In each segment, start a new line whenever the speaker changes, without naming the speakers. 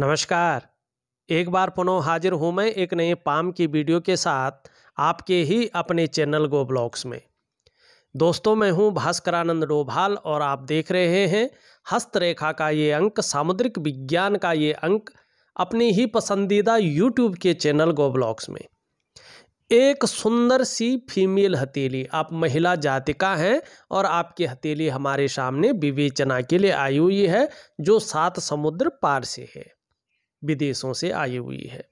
नमस्कार एक बार पुनः हाजिर हूँ मैं एक नए पाम की वीडियो के साथ आपके ही अपने चैनल गो ब्लॉग्स में दोस्तों मैं हूँ भास्करानंद डोभाल और आप देख रहे हैं हस्तरेखा का ये अंक सामुद्रिक विज्ञान का ये अंक अपनी ही पसंदीदा यूट्यूब के चैनल गो ब्लॉग्स में एक सुंदर सी फीमेल हथेली आप महिला जातिका हैं और आपकी हथेली हमारे सामने विवेचना के लिए आई हुई है जो सात समुद्र पार से है विदेशों से आई हुई है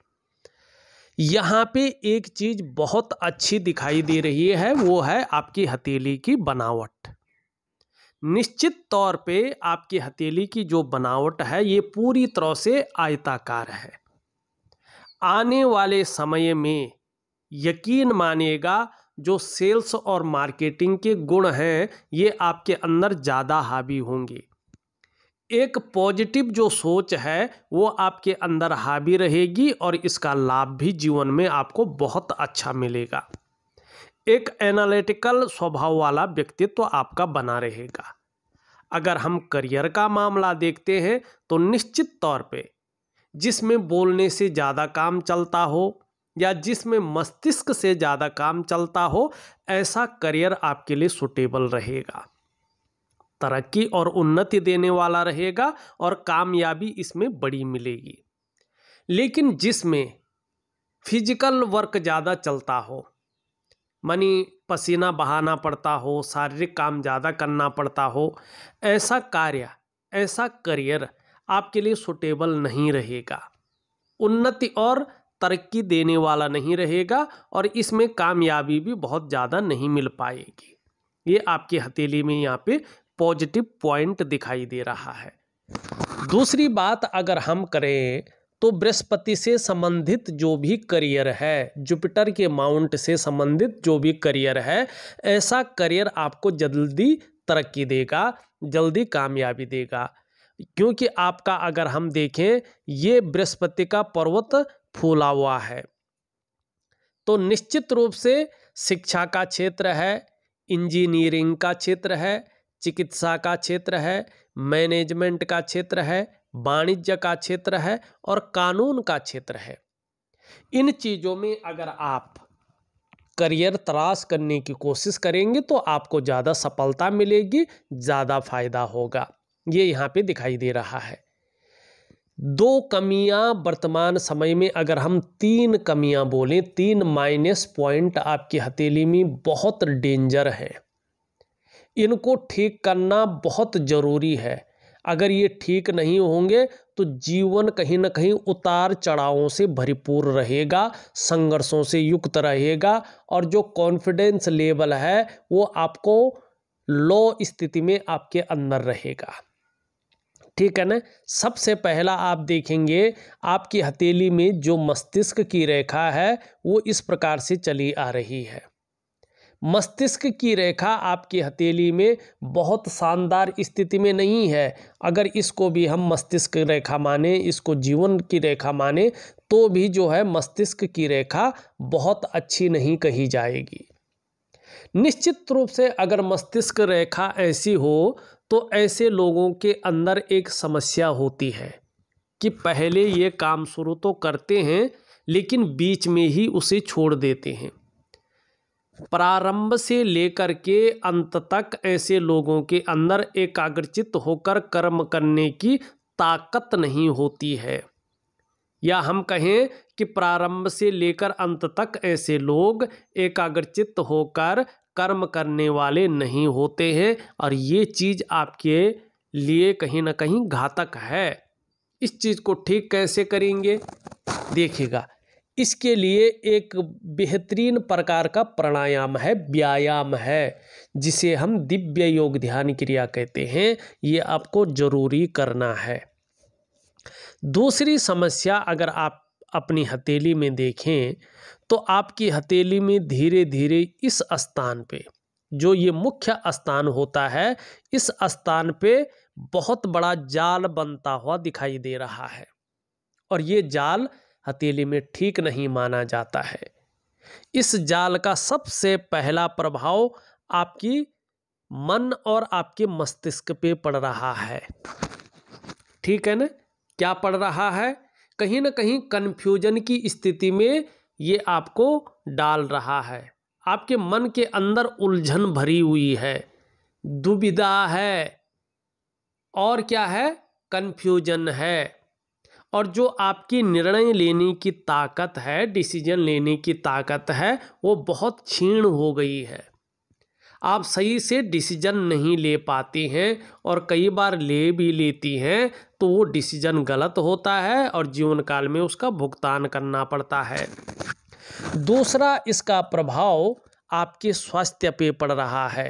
यहाँ पे एक चीज़ बहुत अच्छी दिखाई दे रही है वो है आपकी हथेली की बनावट निश्चित तौर पे आपकी हथेली की जो बनावट है ये पूरी तरह से आयताकार है आने वाले समय में यकीन मानिएगा जो सेल्स और मार्केटिंग के गुण हैं ये आपके अंदर ज़्यादा हावी होंगे एक पॉजिटिव जो सोच है वो आपके अंदर हावी रहेगी और इसका लाभ भी जीवन में आपको बहुत अच्छा मिलेगा एक एनालिटिकल स्वभाव वाला व्यक्तित्व तो आपका बना रहेगा अगर हम करियर का मामला देखते हैं तो निश्चित तौर पे जिसमें बोलने से ज़्यादा काम चलता हो या जिसमें मस्तिष्क से ज़्यादा काम चलता हो ऐसा करियर आपके लिए सुटेबल रहेगा तरक्की और उन्नति देने वाला रहेगा और कामयाबी इसमें बड़ी मिलेगी लेकिन जिसमें फिजिकल वर्क ज़्यादा चलता हो मनी पसीना बहाना पड़ता हो शारीरिक काम ज़्यादा करना पड़ता हो ऐसा कार्य ऐसा करियर आपके लिए सुटेबल नहीं रहेगा उन्नति और तरक्की देने वाला नहीं रहेगा और इसमें कामयाबी भी बहुत ज़्यादा नहीं मिल पाएगी ये आपकी हथेली में यहाँ पे पॉजिटिव पॉइंट दिखाई दे रहा है दूसरी बात अगर हम करें तो बृहस्पति से संबंधित जो भी करियर है जुपिटर के माउंट से संबंधित जो भी करियर है ऐसा करियर आपको जल्दी तरक्की देगा जल्दी कामयाबी देगा क्योंकि आपका अगर हम देखें ये बृहस्पति का पर्वत फूला हुआ है तो निश्चित रूप से शिक्षा का क्षेत्र है इंजीनियरिंग का क्षेत्र है चिकित्सा का क्षेत्र है मैनेजमेंट का क्षेत्र है वाणिज्य का क्षेत्र है और कानून का क्षेत्र है इन चीज़ों में अगर आप करियर तलाश करने की कोशिश करेंगे तो आपको ज़्यादा सफलता मिलेगी ज़्यादा फायदा होगा ये यहाँ पे दिखाई दे रहा है दो कमियां वर्तमान समय में अगर हम तीन कमियां बोलें तीन माइनस पॉइंट आपकी हथेली में बहुत डेंजर है इनको ठीक करना बहुत ज़रूरी है अगर ये ठीक नहीं होंगे तो जीवन कहीं ना कहीं उतार चढ़ावों से भरपूर रहेगा संघर्षों से युक्त रहेगा और जो कॉन्फिडेंस लेवल है वो आपको लो स्थिति में आपके अंदर रहेगा ठीक है ना सबसे पहला आप देखेंगे आपकी हथेली में जो मस्तिष्क की रेखा है वो इस प्रकार से चली आ रही है मस्तिष्क की रेखा आपकी हथेली में बहुत शानदार स्थिति में नहीं है अगर इसको भी हम मस्तिष्क रेखा माने इसको जीवन की रेखा माने तो भी जो है मस्तिष्क की रेखा बहुत अच्छी नहीं कही जाएगी निश्चित रूप से अगर मस्तिष्क रेखा ऐसी हो तो ऐसे लोगों के अंदर एक समस्या होती है कि पहले ये काम शुरू तो करते हैं लेकिन बीच में ही उसे छोड़ देते हैं प्रारंभ से लेकर के अंत तक ऐसे लोगों के अंदर एकाग्रचित होकर कर्म करने की ताकत नहीं होती है या हम कहें कि प्रारंभ से लेकर अंत तक ऐसे लोग एकाग्रचित होकर कर्म करने वाले नहीं होते हैं और ये चीज़ आपके लिए कहीं ना कहीं घातक है इस चीज़ को ठीक कैसे करेंगे देखिएगा इसके लिए एक बेहतरीन प्रकार का प्राणायाम है व्यायाम है जिसे हम दिव्य योग ध्यान क्रिया कहते हैं ये आपको जरूरी करना है दूसरी समस्या अगर आप अपनी हथेली में देखें तो आपकी हथेली में धीरे धीरे इस स्थान पे जो ये मुख्य स्थान होता है इस स्थान पे बहुत बड़ा जाल बनता हुआ दिखाई दे रहा है और ये जाल हथेली में ठीक नहीं माना जाता है इस जाल का सबसे पहला प्रभाव आपकी मन और आपके मस्तिष्क पे पड़ रहा है ठीक है ना क्या पड़ रहा है कहीं ना कहीं कन्फ्यूजन की स्थिति में ये आपको डाल रहा है आपके मन के अंदर उलझन भरी हुई है दुविधा है और क्या है कन्फ्यूजन है और जो आपकी निर्णय लेने की ताकत है डिसीजन लेने की ताकत है वो बहुत क्षीण हो गई है आप सही से डिसीजन नहीं ले पाती हैं और कई बार ले भी लेती हैं तो वो डिसीजन गलत होता है और जीवन काल में उसका भुगतान करना पड़ता है दूसरा इसका प्रभाव आपके स्वास्थ्य पे पड़ रहा है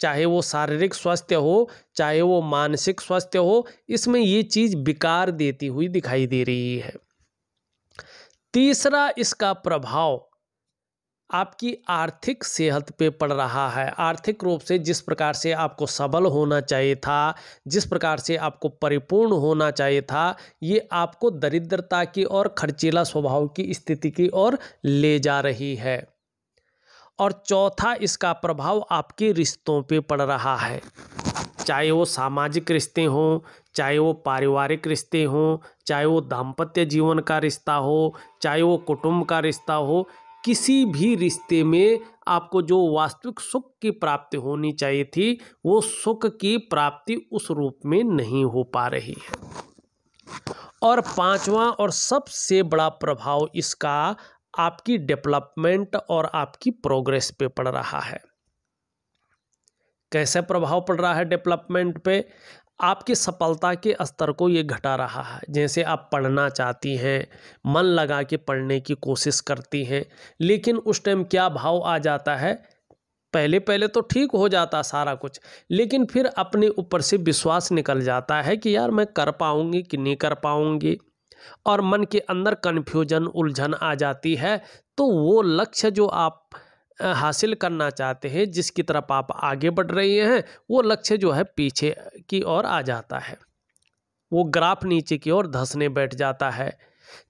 चाहे वो शारीरिक स्वास्थ्य हो चाहे वो मानसिक स्वास्थ्य हो इसमें ये चीज़ बिकार देती हुई दिखाई दे रही है तीसरा इसका प्रभाव आपकी आर्थिक सेहत पे पड़ रहा है आर्थिक रूप से जिस प्रकार से आपको सबल होना चाहिए था जिस प्रकार से आपको परिपूर्ण होना चाहिए था ये आपको दरिद्रता की और खर्चीला स्वभाव की स्थिति की ओर ले जा रही है और चौथा इसका प्रभाव आपके रिश्तों पे पड़ रहा है चाहे वो सामाजिक रिश्ते हों चाहे वो पारिवारिक रिश्ते हों चाहे वो दाम्पत्य जीवन का रिश्ता हो चाहे वो कुटुंब का रिश्ता हो किसी भी रिश्ते में आपको जो वास्तविक सुख की प्राप्ति होनी चाहिए थी वो सुख की प्राप्ति उस रूप में नहीं हो पा रही है और पांचवा और सबसे बड़ा प्रभाव इसका आपकी डेवलपमेंट और आपकी प्रोग्रेस पे पड़ रहा है कैसे प्रभाव पड़ रहा है डेवलपमेंट पे आपकी सफलता के स्तर को ये घटा रहा है जैसे आप पढ़ना चाहती हैं मन लगा के पढ़ने की कोशिश करती हैं लेकिन उस टाइम क्या भाव आ जाता है पहले पहले तो ठीक हो जाता सारा कुछ लेकिन फिर अपने ऊपर से विश्वास निकल जाता है कि यार मैं कर पाऊँगी कि नहीं कर पाऊँगी और मन के अंदर कन्फ्यूजन उलझन आ जाती है तो वो लक्ष्य जो आप हासिल करना चाहते हैं जिसकी तरफ आप आगे बढ़ रहे हैं वो लक्ष्य जो है पीछे की ओर आ जाता है वो ग्राफ नीचे की ओर धंसने बैठ जाता है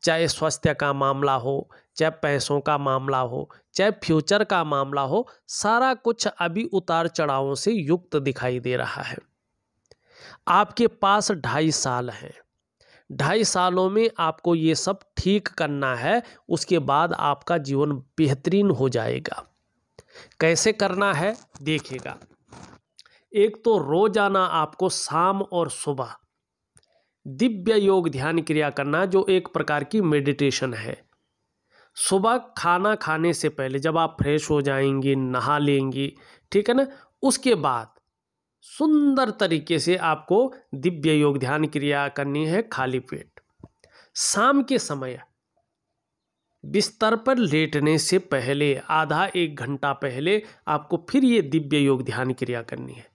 चाहे स्वास्थ्य का मामला हो चाहे पैसों का मामला हो चाहे फ्यूचर का मामला हो सारा कुछ अभी उतार चढ़ावों से युक्त दिखाई दे रहा है आपके पास ढाई साल हैं ढाई सालों में आपको ये सब ठीक करना है उसके बाद आपका जीवन बेहतरीन हो जाएगा कैसे करना है देखिएगा एक तो रोजाना आपको शाम और सुबह दिव्य योग ध्यान क्रिया करना जो एक प्रकार की मेडिटेशन है सुबह खाना खाने से पहले जब आप फ्रेश हो जाएंगे नहा लेंगे ठीक है ना उसके बाद सुंदर तरीके से आपको दिव्य योग ध्यान क्रिया करनी है खाली पेट शाम के समय बिस्तर पर लेटने से पहले आधा एक घंटा पहले आपको फिर ये दिव्य योग ध्यान क्रिया करनी है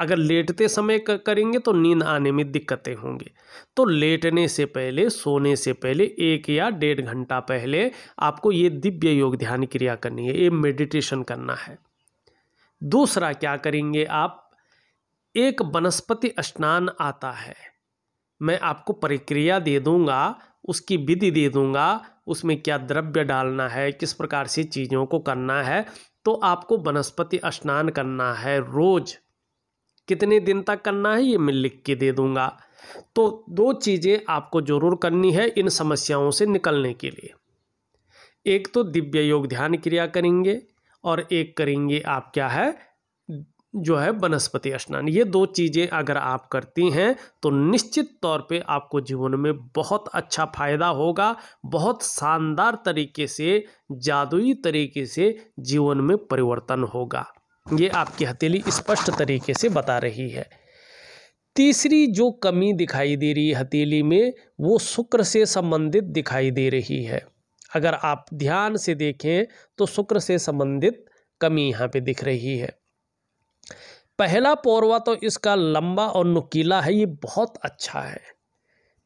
अगर लेटते समय करेंगे तो नींद आने में दिक्कतें होंगी तो लेटने से पहले सोने से पहले एक या डेढ़ घंटा पहले आपको ये दिव्य योग ध्यान क्रिया करनी है ये मेडिटेशन करना है दूसरा क्या करेंगे आप एक वनस्पति स्नान आता है मैं आपको प्रक्रिया दे दूंगा उसकी विधि दे दूंगा उसमें क्या द्रव्य डालना है किस प्रकार से चीज़ों को करना है तो आपको वनस्पति स्नान करना है रोज़ कितने दिन तक करना है ये मैं लिख के दे दूंगा तो दो चीज़ें आपको ज़रूर करनी है इन समस्याओं से निकलने के लिए एक तो दिव्य योग ध्यान क्रिया करेंगे और एक करेंगे आप क्या है जो है वनस्पति स्नान ये दो चीज़ें अगर आप करती हैं तो निश्चित तौर पे आपको जीवन में बहुत अच्छा फायदा होगा बहुत शानदार तरीके से जादुई तरीके से जीवन में परिवर्तन होगा ये आपकी हथेली स्पष्ट तरीके से बता रही है तीसरी जो कमी दिखाई दे रही है हथेली में वो शुक्र से संबंधित दिखाई दे रही है अगर आप ध्यान से देखें तो शुक्र से संबंधित कमी यहाँ पे दिख रही है पहला पौरवा तो इसका लंबा और नुकीला है ये बहुत अच्छा है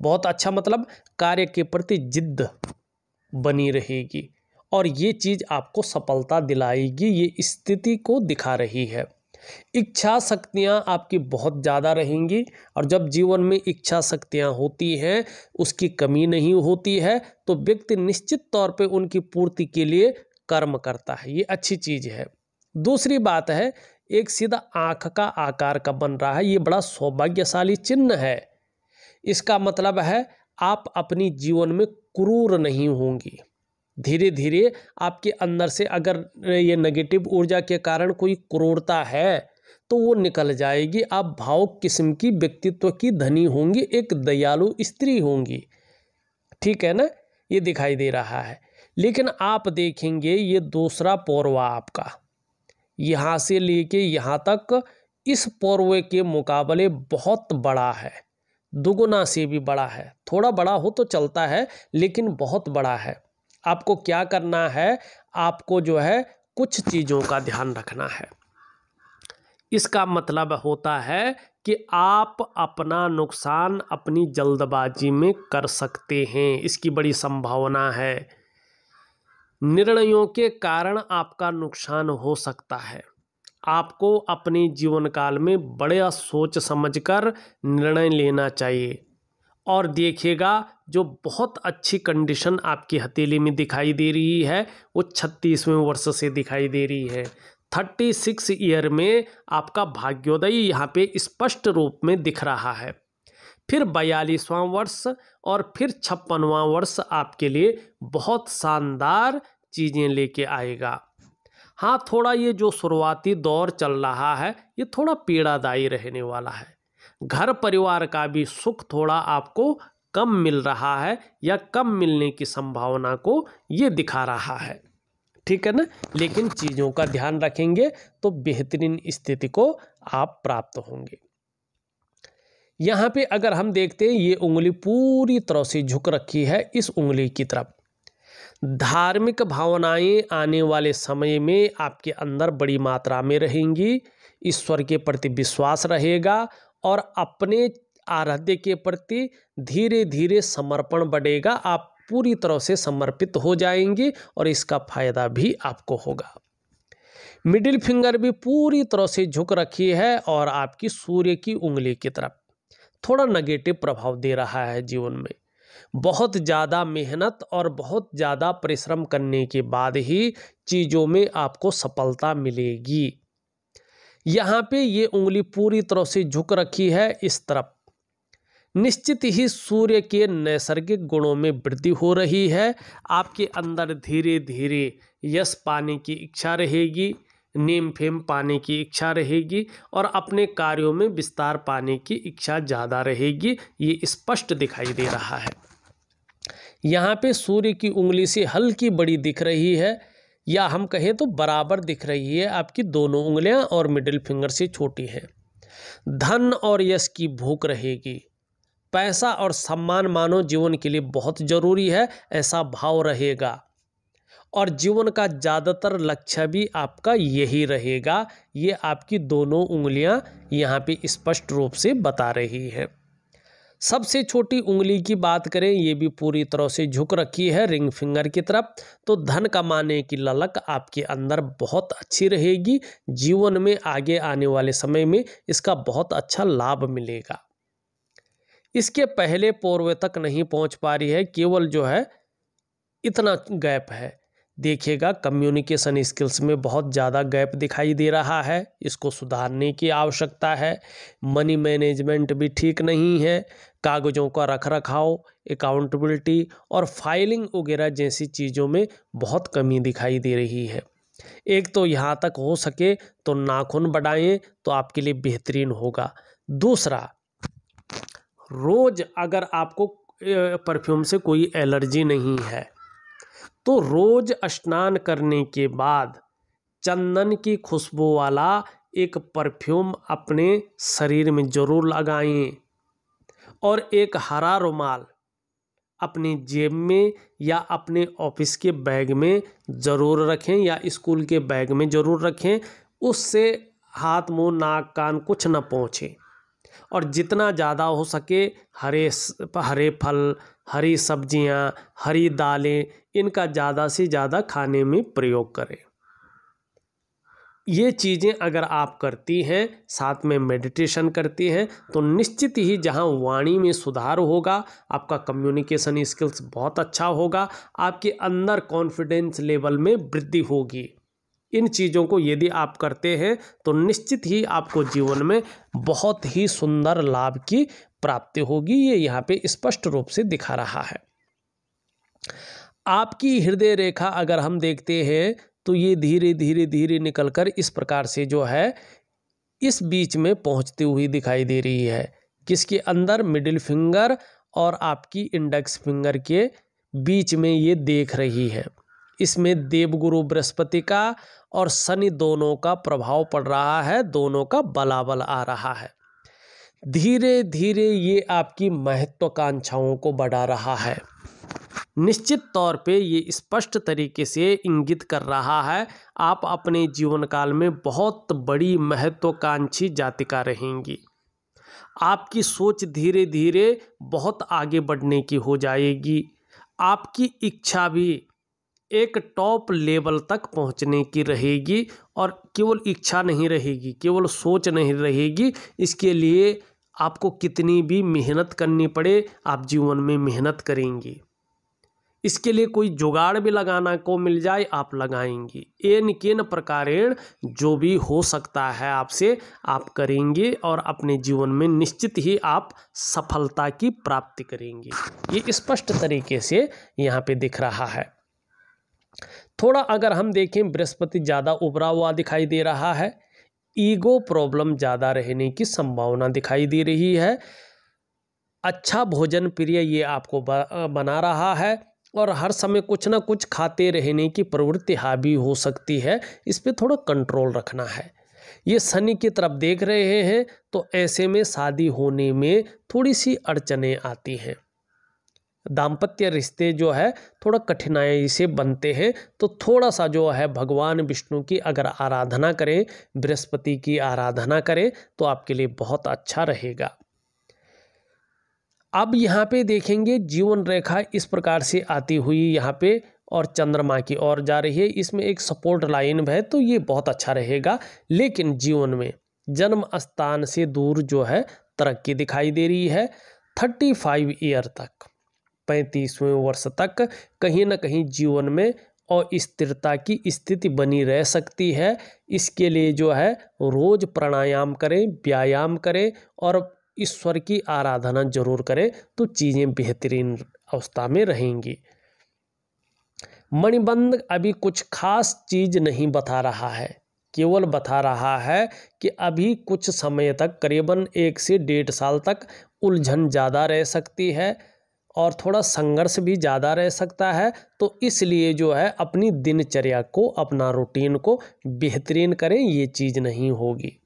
बहुत अच्छा मतलब कार्य के प्रति जिद्द बनी रहेगी और ये चीज़ आपको सफलता दिलाएगी ये स्थिति को दिखा रही है इच्छा शक्तियाँ आपकी बहुत ज़्यादा रहेंगी और जब जीवन में इच्छा शक्तियाँ होती हैं उसकी कमी नहीं होती है तो व्यक्ति निश्चित तौर पे उनकी पूर्ति के लिए कर्म करता है ये अच्छी चीज़ है दूसरी बात है एक सीधा आँख का आकार का बन रहा है ये बड़ा सौभाग्यशाली चिन्ह है इसका मतलब है आप अपनी जीवन में क्रूर नहीं होंगी धीरे धीरे आपके अंदर से अगर ये नेगेटिव ऊर्जा के कारण कोई क्रूरता है तो वो निकल जाएगी आप भावुक किस्म की व्यक्तित्व की धनी होंगी एक दयालु स्त्री होंगी ठीक है ना ये दिखाई दे रहा है लेकिन आप देखेंगे ये दूसरा पौरवा आपका यहाँ से लेके यहाँ तक इस पौरवे के मुकाबले बहुत बड़ा है दुगुना से भी बड़ा है थोड़ा बड़ा हो तो चलता है लेकिन बहुत बड़ा है आपको क्या करना है आपको जो है कुछ चीज़ों का ध्यान रखना है इसका मतलब होता है कि आप अपना नुकसान अपनी जल्दबाजी में कर सकते हैं इसकी बड़ी संभावना है निर्णयों के कारण आपका नुकसान हो सकता है आपको अपने जीवन काल में बड़े सोच समझकर निर्णय लेना चाहिए और देखिएगा जो बहुत अच्छी कंडीशन आपकी हथेली में दिखाई दे रही है वो छत्तीसवें वर्ष से दिखाई दे रही है थर्टी सिक्स ईयर में आपका भाग्योदय यहाँ पे स्पष्ट रूप में दिख रहा है फिर बयालीसवां वर्ष और फिर छप्पनवाँ वर्ष आपके लिए बहुत शानदार चीज़ें लेके आएगा हाँ थोड़ा ये जो शुरुआती दौर चल रहा है ये थोड़ा पीड़ादायी रहने वाला है घर परिवार का भी सुख थोड़ा आपको कम मिल रहा है या कम मिलने की संभावना को ये दिखा रहा है ठीक है ना लेकिन चीज़ों का ध्यान रखेंगे तो बेहतरीन स्थिति को आप प्राप्त होंगे यहाँ पे अगर हम देखते हैं ये उंगली पूरी तरह से झुक रखी है इस उंगली की तरफ धार्मिक भावनाएं आने वाले समय में आपके अंदर बड़ी मात्रा में रहेंगी ईश्वर के प्रति विश्वास रहेगा और अपने आराध्य के प्रति धीरे धीरे समर्पण बढ़ेगा आप पूरी तरह से समर्पित हो जाएंगे और इसका फायदा भी आपको होगा मिडिल फिंगर भी पूरी तरह से झुक रखी है और आपकी सूर्य की उंगली की तरफ थोड़ा नेगेटिव प्रभाव दे रहा है जीवन में बहुत ज़्यादा मेहनत और बहुत ज़्यादा परिश्रम करने के बाद ही चीज़ों में आपको सफलता मिलेगी यहाँ पे ये उंगली पूरी तरह से झुक रखी है इस तरफ निश्चित ही सूर्य के नैसर्गिक गुणों में वृद्धि हो रही है आपके अंदर धीरे धीरे यश पाने की इच्छा रहेगी नेम फेम पाने की इच्छा रहेगी और अपने कार्यों में विस्तार पाने की इच्छा ज़्यादा रहेगी ये स्पष्ट दिखाई दे रहा है यहाँ पे सूर्य की उंगली से हल्की बड़ी दिख रही है या हम कहें तो बराबर दिख रही है आपकी दोनों उंगलियाँ और मिडिल फिंगर से छोटी हैं धन और यश की भूख रहेगी पैसा और सम्मान मानो जीवन के लिए बहुत ज़रूरी है ऐसा भाव रहेगा और जीवन का ज़्यादातर लक्ष्य भी आपका यही रहेगा ये आपकी दोनों उंगलियां यहाँ पे स्पष्ट रूप से बता रही है सबसे छोटी उंगली की बात करें ये भी पूरी तरह से झुक रखी है रिंग फिंगर की तरफ तो धन कमाने की ललक आपके अंदर बहुत अच्छी रहेगी जीवन में आगे आने वाले समय में इसका बहुत अच्छा लाभ मिलेगा इसके पहले पूर्व तक नहीं पहुंच पा रही है केवल जो है इतना गैप है देखिएगा कम्युनिकेशन स्किल्स में बहुत ज़्यादा गैप दिखाई दे रहा है इसको सुधारने की आवश्यकता है मनी मैनेजमेंट भी ठीक नहीं है कागज़ों का रख रखाव अकाउंटेबिलिटी और फाइलिंग वगैरह जैसी चीज़ों में बहुत कमी दिखाई दे रही है एक तो यहाँ तक हो सके तो नाखून बढ़ाएं तो आपके लिए बेहतरीन होगा दूसरा रोज़ अगर आपको परफ्यूम से कोई एलर्जी नहीं है तो रोज स्नान करने के बाद चंदन की खुशबू वाला एक परफ्यूम अपने शरीर में ज़रूर लगाएं और एक हरा रुमाल अपनी जेब में या अपने ऑफिस के बैग में ज़रूर रखें या स्कूल के बैग में ज़रूर रखें उससे हाथ मुंह नाक कान कुछ न पहुँचे और जितना ज़्यादा हो सके हरे हरे फल हरी सब्जियाँ हरी दालें इनका ज़्यादा से ज़्यादा खाने में प्रयोग करें ये चीज़ें अगर आप करती हैं साथ में मेडिटेशन करती हैं तो निश्चित ही जहाँ वाणी में सुधार होगा आपका कम्युनिकेशन स्किल्स बहुत अच्छा होगा आपके अंदर कॉन्फिडेंस लेवल में वृद्धि होगी इन चीज़ों को यदि आप करते हैं तो निश्चित ही आपको जीवन में बहुत ही सुंदर लाभ की प्राप्ति होगी ये यहाँ पे स्पष्ट रूप से दिखा रहा है आपकी हृदय रेखा अगर हम देखते हैं तो ये धीरे धीरे धीरे निकलकर इस प्रकार से जो है इस बीच में पहुंचती हुई दिखाई दे रही है किसके अंदर मिडिल फिंगर और आपकी इंडेक्स फिंगर के बीच में ये देख रही है इसमें देवगुरु बृहस्पति का और शनि दोनों का प्रभाव पड़ रहा है दोनों का बलाबल आ रहा है धीरे धीरे ये आपकी महत्वाकांक्षाओं को बढ़ा रहा है निश्चित तौर पे ये स्पष्ट तरीके से इंगित कर रहा है आप अपने जीवन काल में बहुत बड़ी महत्वाकांक्षी जातिका रहेंगी आपकी सोच धीरे धीरे बहुत आगे बढ़ने की हो जाएगी आपकी इच्छा भी एक टॉप लेवल तक पहुंचने की रहेगी और केवल इच्छा नहीं रहेगी केवल सोच नहीं रहेगी इसके लिए आपको कितनी भी मेहनत करनी पड़े आप जीवन में मेहनत करेंगे इसके लिए कोई जुगाड़ भी लगाना को मिल जाए आप लगाएंगे एन केन प्रकारेण जो भी हो सकता है आपसे आप करेंगे और अपने जीवन में निश्चित ही आप सफलता की प्राप्ति करेंगे ये स्पष्ट तरीके से यहाँ पे दिख रहा है थोड़ा अगर हम देखें बृहस्पति ज़्यादा उभरा हुआ दिखाई दे रहा है ईगो प्रॉब्लम ज़्यादा रहने की संभावना दिखाई दे रही है अच्छा भोजन प्रिय ये आपको बना रहा है और हर समय कुछ ना कुछ खाते रहने की प्रवृत्ति हावी हो सकती है इस पर थोड़ा कंट्रोल रखना है ये शनि की तरफ देख रहे हैं तो ऐसे में शादी होने में थोड़ी सी अड़चने आती हैं दाम्पत्य रिश्ते जो है थोड़ा कठिनाई से बनते हैं तो थोड़ा सा जो है भगवान विष्णु की अगर आराधना करें बृहस्पति की आराधना करें तो आपके लिए बहुत अच्छा रहेगा अब यहाँ पे देखेंगे जीवन रेखा इस प्रकार से आती हुई यहाँ पे और चंद्रमा की ओर जा रही है इसमें एक सपोर्ट लाइन है तो ये बहुत अच्छा रहेगा लेकिन जीवन में जन्म स्थान से दूर जो है तरक्की दिखाई दे रही है थर्टी फाइव ईयर तक पैंतीसवें वर्ष तक कहीं ना कहीं जीवन में अस्थिरता की स्थिति बनी रह सकती है इसके लिए जो है रोज़ प्राणायाम करें व्यायाम करें और ईश्वर की आराधना जरूर करें तो चीज़ें बेहतरीन अवस्था में रहेंगी मणिबंध अभी कुछ खास चीज़ नहीं बता रहा है केवल बता रहा है कि अभी कुछ समय तक करीबन एक से डेढ़ साल तक उलझन ज़्यादा रह सकती है और थोड़ा संघर्ष भी ज़्यादा रह सकता है तो इसलिए जो है अपनी दिनचर्या को अपना रूटीन को बेहतरीन करें ये चीज़ नहीं होगी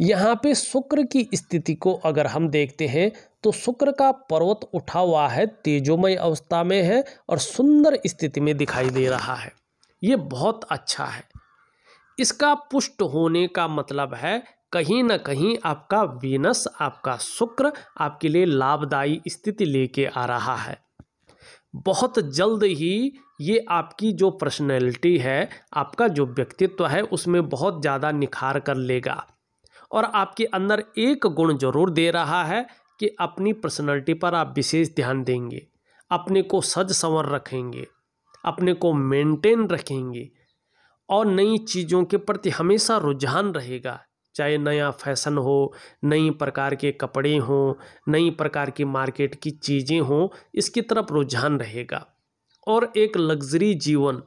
यहाँ पे शुक्र की स्थिति को अगर हम देखते हैं तो शुक्र का पर्वत उठा हुआ है तेजोमय अवस्था में है और सुंदर स्थिति में दिखाई दे रहा है ये बहुत अच्छा है इसका पुष्ट होने का मतलब है कहीं ना कहीं आपका वीनस आपका शुक्र आपके लिए लाभदायी स्थिति लेके आ रहा है बहुत जल्द ही ये आपकी जो पर्सनैलिटी है आपका जो व्यक्तित्व है उसमें बहुत ज़्यादा निखार कर लेगा और आपके अंदर एक गुण जरूर दे रहा है कि अपनी पर्सनैलिटी पर आप विशेष ध्यान देंगे अपने को सज संवर रखेंगे अपने को मेंटेन रखेंगे और नई चीज़ों के प्रति हमेशा रुझान रहेगा चाहे नया फैशन हो नई प्रकार के कपड़े हों नई प्रकार की मार्केट की चीज़ें हों इसकी तरफ रुझान रहेगा और एक लग्जरी जीवन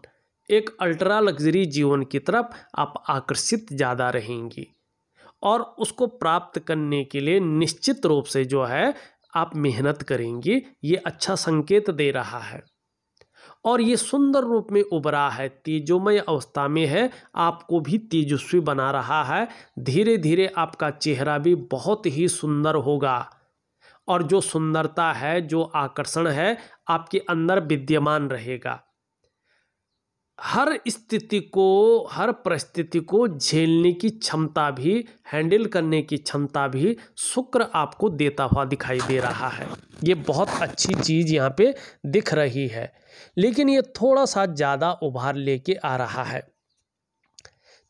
एक अल्ट्रा लग्जरी जीवन की तरफ आप आकर्षित ज़्यादा रहेंगी और उसको प्राप्त करने के लिए निश्चित रूप से जो है आप मेहनत करेंगी ये अच्छा संकेत दे रहा है और ये सुंदर रूप में उभरा है तेजोमय अवस्था में है आपको भी तेजस्वी बना रहा है धीरे धीरे आपका चेहरा भी बहुत ही सुंदर होगा और जो सुंदरता है जो आकर्षण है आपके अंदर विद्यमान रहेगा हर स्थिति को हर परिस्थिति को झेलने की क्षमता भी हैंडल करने की क्षमता भी शुक्र आपको देता हुआ दिखाई दे रहा है ये बहुत अच्छी चीज़ यहाँ पे दिख रही है लेकिन ये थोड़ा सा ज़्यादा उभार लेके आ रहा है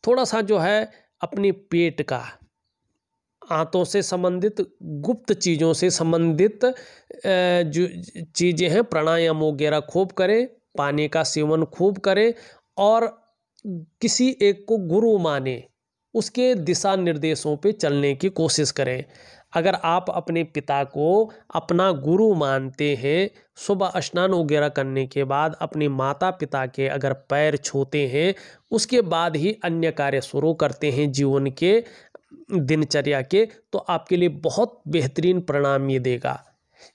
थोड़ा सा जो है अपने पेट का आंतों से संबंधित गुप्त चीज़ों से संबंधित जो चीज़ें हैं प्राणायाम वगैरह खूब करें पानी का सेवन खूब करें और किसी एक को गुरु माने उसके दिशा निर्देशों पे चलने की कोशिश करें अगर आप अपने पिता को अपना गुरु मानते हैं सुबह स्नान वगैरह करने के बाद अपने माता पिता के अगर पैर छूते हैं उसके बाद ही अन्य कार्य शुरू करते हैं जीवन के दिनचर्या के तो आपके लिए बहुत बेहतरीन परिणाम ये देगा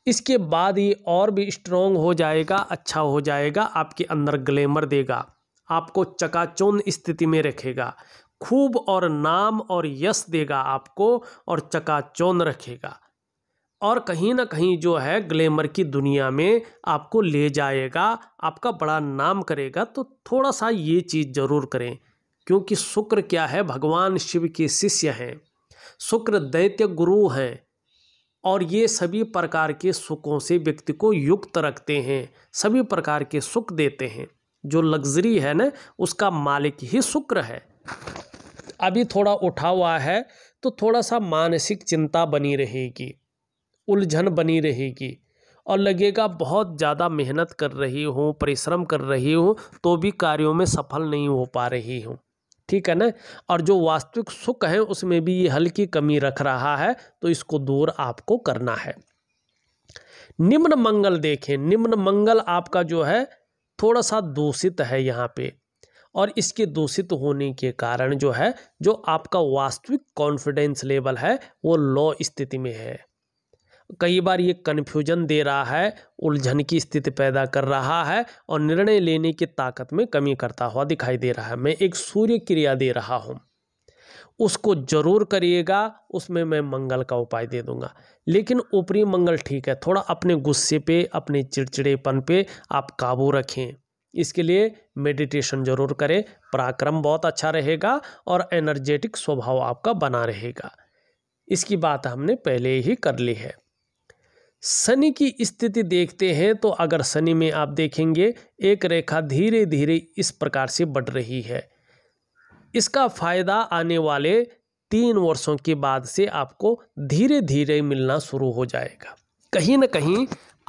इसके बाद ये और भी स्ट्रोंग हो जाएगा अच्छा हो जाएगा आपके अंदर ग्लैमर देगा आपको चकाचौन स्थिति में रखेगा खूब और नाम और यश देगा आपको और चकाचौन रखेगा और कहीं ना कहीं जो है ग्लैमर की दुनिया में आपको ले जाएगा आपका बड़ा नाम करेगा तो थोड़ा सा ये चीज़ ज़रूर करें क्योंकि शुक्र क्या है भगवान शिव के शिष्य हैं शुक्र दैत्य गुरु हैं और ये सभी प्रकार के सुखों से व्यक्ति को युक्त रखते हैं सभी प्रकार के सुख देते हैं जो लग्जरी है ना उसका मालिक ही शुक्र है अभी थोड़ा उठा हुआ है तो थोड़ा सा मानसिक चिंता बनी रहेगी उलझन बनी रहेगी और लगेगा बहुत ज़्यादा मेहनत कर रही हूँ परिश्रम कर रही हूँ तो भी कार्यों में सफल नहीं हो पा रही हूँ ठीक है ना और जो वास्तविक सुख है उसमें भी ये हल्की कमी रख रहा है तो इसको दूर आपको करना है निम्न मंगल देखें निम्न मंगल आपका जो है थोड़ा सा दूषित है यहाँ पे और इसके दूषित होने के कारण जो है जो आपका वास्तविक कॉन्फिडेंस लेवल है वो लो स्थिति में है कई बार ये कन्फ्यूजन दे रहा है उलझन की स्थिति पैदा कर रहा है और निर्णय लेने की ताकत में कमी करता हुआ दिखाई दे रहा है मैं एक सूर्य क्रिया दे रहा हूँ उसको जरूर करिएगा उसमें मैं मंगल का उपाय दे दूंगा लेकिन ऊपरी मंगल ठीक है थोड़ा अपने गुस्से पे अपने चिड़चिड़ेपन पे आप काबू रखें इसके लिए मेडिटेशन जरूर करें पराक्रम बहुत अच्छा रहेगा और एनर्जेटिक स्वभाव आपका बना रहेगा इसकी बात हमने पहले ही कर ली है शनि की स्थिति देखते हैं तो अगर शनि में आप देखेंगे एक रेखा धीरे धीरे इस प्रकार से बढ़ रही है इसका फायदा आने वाले तीन वर्षों के बाद से आपको धीरे धीरे मिलना शुरू हो जाएगा कहीं ना कहीं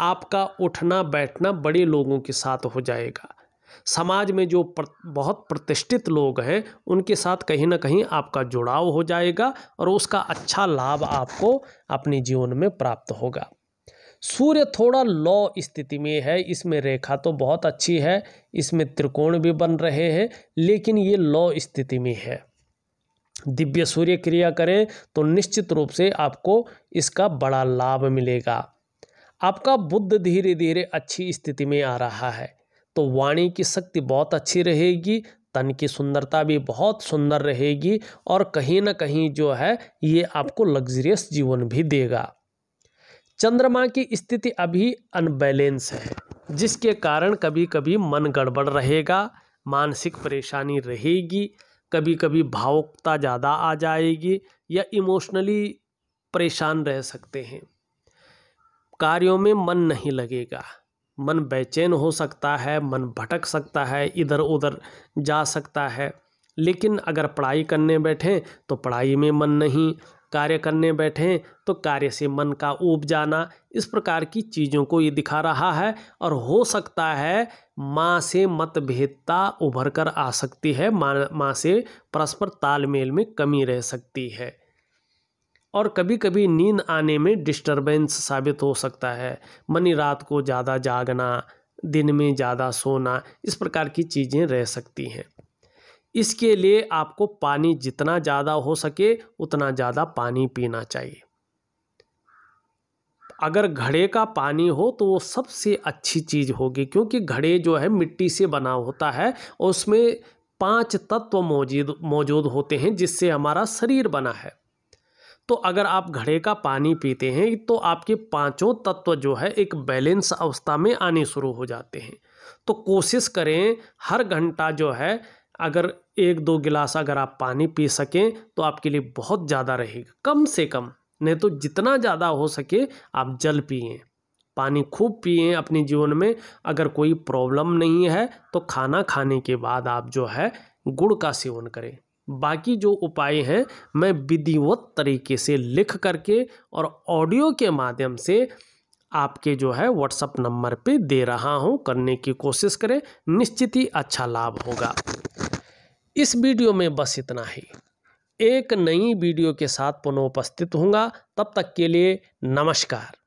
आपका उठना बैठना बड़े लोगों के साथ हो जाएगा समाज में जो प्र, बहुत प्रतिष्ठित लोग हैं उनके साथ कहीं ना कहीं आपका जुड़ाव हो जाएगा और उसका अच्छा लाभ आपको अपने जीवन में प्राप्त होगा सूर्य थोड़ा लो स्थिति में है इसमें रेखा तो बहुत अच्छी है इसमें त्रिकोण भी बन रहे हैं लेकिन ये लो स्थिति में है दिव्य सूर्य क्रिया करें तो निश्चित रूप से आपको इसका बड़ा लाभ मिलेगा आपका बुद्ध धीरे धीरे अच्छी स्थिति में आ रहा है तो वाणी की शक्ति बहुत अच्छी रहेगी तन की सुंदरता भी बहुत सुंदर रहेगी और कहीं ना कहीं जो है ये आपको लग्जरियस जीवन भी देगा चंद्रमा की स्थिति अभी अनबैलेंस है जिसके कारण कभी कभी मन गड़बड़ रहेगा मानसिक परेशानी रहेगी कभी कभी भावुकता ज़्यादा आ जाएगी या इमोशनली परेशान रह सकते हैं कार्यों में मन नहीं लगेगा मन बेचैन हो सकता है मन भटक सकता है इधर उधर जा सकता है लेकिन अगर पढ़ाई करने बैठें तो पढ़ाई में मन नहीं कार्य करने बैठें तो कार्य से मन का ऊब जाना इस प्रकार की चीज़ों को ये दिखा रहा है और हो सकता है माँ से मतभेदता उभर कर आ सकती है माँ माँ से परस्पर तालमेल में कमी रह सकती है और कभी कभी नींद आने में डिस्टरबेंस साबित हो सकता है मनी रात को ज़्यादा जागना दिन में ज़्यादा सोना इस प्रकार की चीज़ें रह सकती हैं इसके लिए आपको पानी जितना ज़्यादा हो सके उतना ज़्यादा पानी पीना चाहिए अगर घड़े का पानी हो तो वो सबसे अच्छी चीज़ होगी क्योंकि घड़े जो है मिट्टी से बना होता है और उसमें पांच तत्व मौजूद मौजूद होते हैं जिससे हमारा शरीर बना है तो अगर आप घड़े का पानी पीते हैं तो आपके पांचों तत्व जो है एक बैलेंस अवस्था में आने शुरू हो जाते हैं तो कोशिश करें हर घंटा जो है अगर एक दो गिलास अगर आप पानी पी सकें तो आपके लिए बहुत ज़्यादा रहेगा कम से कम नहीं तो जितना ज़्यादा हो सके आप जल पिए पानी खूब पिए अपने जीवन में अगर कोई प्रॉब्लम नहीं है तो खाना खाने के बाद आप जो है गुड़ का सेवन करें बाकी जो उपाय हैं मैं विधिवत तरीके से लिख करके और ऑडियो के माध्यम से आपके जो है व्हाट्सअप नंबर पे दे रहा हूँ करने की कोशिश करें निश्चित ही अच्छा लाभ होगा इस वीडियो में बस इतना ही एक नई वीडियो के साथ पुनः उपस्थित होंगे तब तक के लिए नमस्कार